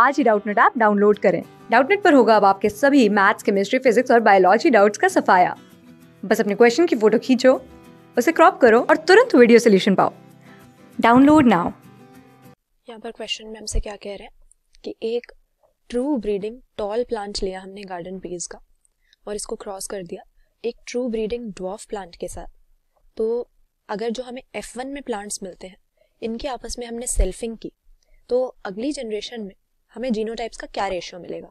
आज ही Doubtnut app download करें डाउटनेट पर होगा अब आपके सभी मैथ्स केमिस्ट्री फिजिक्स और बायोलॉजी डाउट्स का सफाया बस अपने क्वेश्चन की फोटो खींचो उसे क्रॉप करो और तुरंत वीडियो सोल्यूशन पाओ डाउनलोड नाउ यहाँ पर क्वेश्चन में हमसे क्या कह रहे हैं कि एक ट्रू ब्रीडिंग टॉल प्लांट लिया हमने गार्डन पेज का और इसको क्रॉस कर दिया एक ट्रू ब्रीडिंग ड्वाफ प्लांट के साथ तो अगर जो हमें एफ वन में प्लांट्स मिलते हैं इनके आपस में हमने सेल्फिंग की तो अगली जनरेशन में हमें जीनो का क्या रेशियो मिलेगा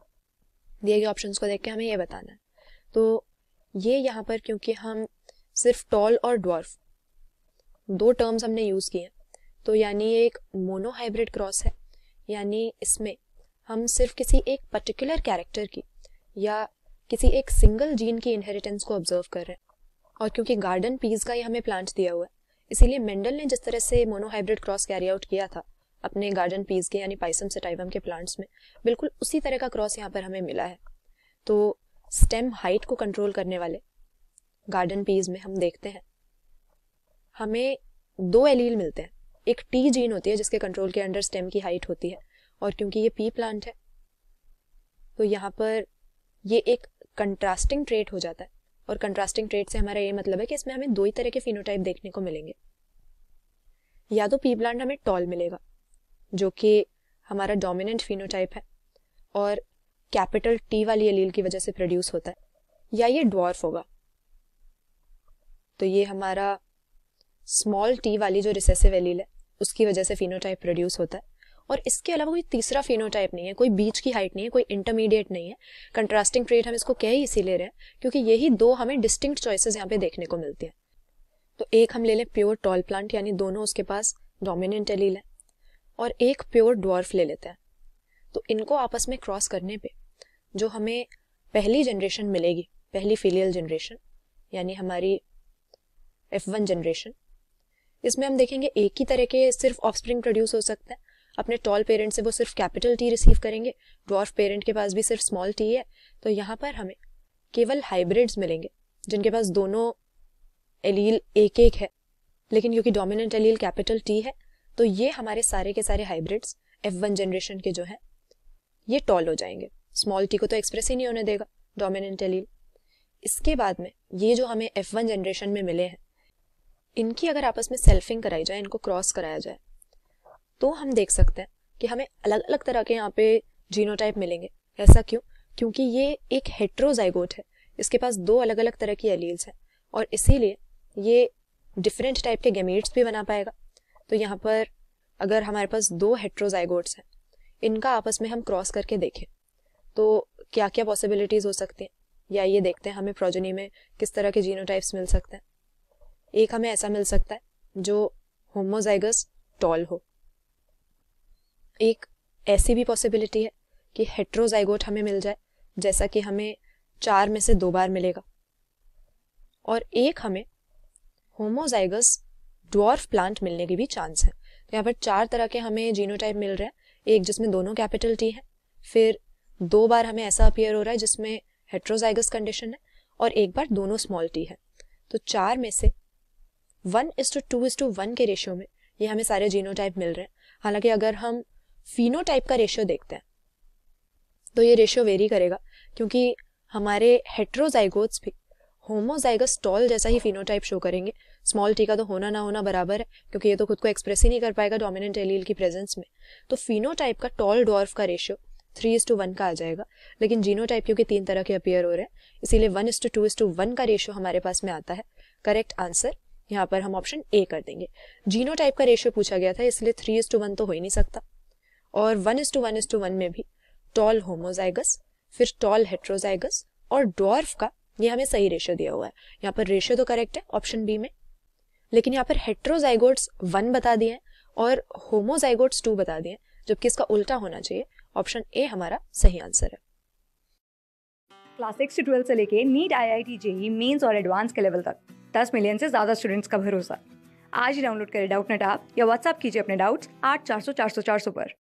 दिए गए ऑप्शन को देख के हमें ये बताना है तो ये यहाँ पर क्योंकि हम सिर्फ टॉल और डॉर्फ दो टर्म्स हमने यूज़ किए हैं तो यानी ये एक मोनोहाइब्रिड क्रॉस है यानी इसमें हम सिर्फ किसी एक पर्टिकुलर कैरेक्टर की या किसी एक सिंगल जीन की इनहेरिटेंस को ऑब्जर्व कर रहे हैं और क्योंकि गार्डन पीस का ये हमें प्लांट दिया हुआ है इसीलिए मेंडल ने जिस तरह से मोनोहाइब्रिड क्रॉस कैरी आउट किया था अपने गार्डन पीस के यानी पाइसम सेटाइवम के प्लांट्स में बिल्कुल उसी तरह का क्रॉस यहाँ पर हमें मिला है तो स्टेम हाइट को कंट्रोल करने वाले गार्डन पीस में हम देखते हैं हमें दो एलील मिलते हैं एक टी जीन होती है जिसके कंट्रोल के अंडर स्टेम की हाइट होती है और क्योंकि ये पी प्लांट है तो यहाँ पर ये एक कंट्रास्टिंग ट्रेट हो जाता है और कंट्रास्टिंग ट्रेट से हमारा ये मतलब है कि इसमें हमें दो ही तरह के फिनोटाइप देखने को मिलेंगे या तो पी प्लांट हमें टॉल मिलेगा जो कि हमारा डोमिनेंट फिनोटाइप है और कैपिटल टी वाली एलील की वजह से प्रोड्यूस होता है या ये डॉर्फ होगा तो ये हमारा स्मॉल टी वाली जो रिसेसिव एलील है उसकी वजह से फिनोटाइप प्रोड्यूस होता है और इसके अलावा कोई तीसरा फिनोटाइप नहीं है कोई बीच की हाइट नहीं है कोई इंटरमीडिएट नहीं है कंट्रास्टिंग ट्रेड हम इसको कह ही इसीलिए रहे हैं क्योंकि यही दो हमें डिस्टिंक्ट चॉइसेस यहाँ पे देखने को मिलती हैं तो एक हम ले लें प्योर टॉल प्लांट यानी दोनों उसके पास डोमिनेंट एलील है और एक प्योर ड्वार्फ ले लेते हैं तो इनको आपस में क्रॉस करने पे जो हमें पहली जनरेशन मिलेगी पहली फीलियल जनरेशन यानी हमारी एफ वन जनरेशन इसमें हम देखेंगे एक ही तरह के सिर्फ ऑफस्प्रिंग प्रोड्यूस हो सकते हैं अपने टॉल पेरेंट से वो सिर्फ कैपिटल टी रिसीव करेंगे ड्वार्फ पेरेंट के पास भी सिर्फ स्मॉल टी है तो यहाँ पर हमें केवल हाइब्रिड्स मिलेंगे जिनके पास दोनों एलील एक एक है लेकिन क्योंकि डोमिनेंट एलील कैपिटल टी है तो ये हमारे सारे के सारे हाइब्रिड्स एफ वन जनरेशन के जो हैं ये टॉल हो जाएंगे स्मॉल टी को तो एक्सप्रेस ही नहीं होने देगा डोमिनेंट एलील इसके बाद में ये जो हमें एफ वन जनरेशन में मिले हैं इनकी अगर आपस में सेल्फिंग कराई जाए इनको क्रॉस कराया जाए तो हम देख सकते हैं कि हमें अलग अलग तरह के यहाँ पे जीनोटाइप मिलेंगे ऐसा क्यों क्योंकि ये एक हेट्रोजाइगोट है इसके पास दो अलग अलग तरह की एलील्स हैं और इसीलिए ये डिफरेंट टाइप के गेमेट्स भी बना पाएगा तो यहाँ पर अगर हमारे पास दो हेट्रोजाइगोट्स हैं इनका आपस में हम क्रॉस करके देखें तो क्या क्या पॉसिबिलिटीज़ हो सकती हैं या ये देखते हैं हमें प्रोजनी में किस तरह के जीनोटाइप्स मिल सकते हैं एक हमें ऐसा मिल सकता है जो होमोजाइगस टॉल हो एक ऐसी भी पॉसिबिलिटी है कि हेट्रोजाइगोट हमें मिल जाए जैसा कि हमें चार में से दो बार मिलेगा और एक हमें होमोजाइगस ड्वार्फ प्लांट मिलने के भी चांस है तो यहाँ पर चार तरह के हमें जीनोटाइप मिल रहे हैं एक जिसमें दोनों कैपिटल टी है फिर दो बार हमें ऐसा अपियर हो रहा है जिसमें हेट्रोजाइगस कंडीशन है और एक बार दोनों स्मॉल टी है तो चार में से one is to two is to one के रेशियो में ये हमें सारे जीनोटाइप मिल रहे हैं हालांकि अगर हम फिनोटाइप का रेशियो देखते हैं तो ये रेशियो वेरी करेगा क्योंकि हमारे हेट्रोजाइगोट्स भी होमोजाइगस टॉल जैसा ही फिनोटाइप शो करेंगे स्मॉल टी का तो होना ना होना बराबर है क्योंकि ये तो खुद को एक्सप्रेस ही नहीं कर पाएगा डोमिनेंट एलील की प्रेजेंस में तो फिनोटाइप का टॉल डॉर्फ का ratio three is to one का आ जाएगा लेकिन जीनोटाइप क्योंकि तीन तरह के अपेयर हो रहे हैं इसीलिए one is to two is to one का रेशियो हमारे पास में आता है करेक्ट आंसर यहाँ पर हम ऑप्शन ए कर देंगे जीनोटाइप का रेशियो पूछा गया था इसलिए थ्री इज टू वन तो हो ही नहीं सकता और one is to one is to one में भी टॉल होमोजाइगस फिर टॉल हेट्रोजाइगस और डॉर्फ का ये हमें सही रेशियो दिया हुआ है यहाँ पर रेशियो तो करेक्ट है ऑप्शन बी में लेकिन यहाँ पर हेट्रोजाइगोट्स वन बता दिए हैं और होमोजाइगोट्स टू बता दिए जबकि इसका उल्टा होना चाहिए ऑप्शन ए हमारा सही आंसर है क्लास सिक्स से से लेके NEET I I T JEE Mains और एडवांस के लेवल तक दस मिलियन से ज़्यादा स्टूडेंट्स का भरोसा आज ही डाउनलोड करें डाउट नेट आप या व्हाट्सअप कीजिए अपने डाउट्स आठ चार सौ चार सौ चार सौ पर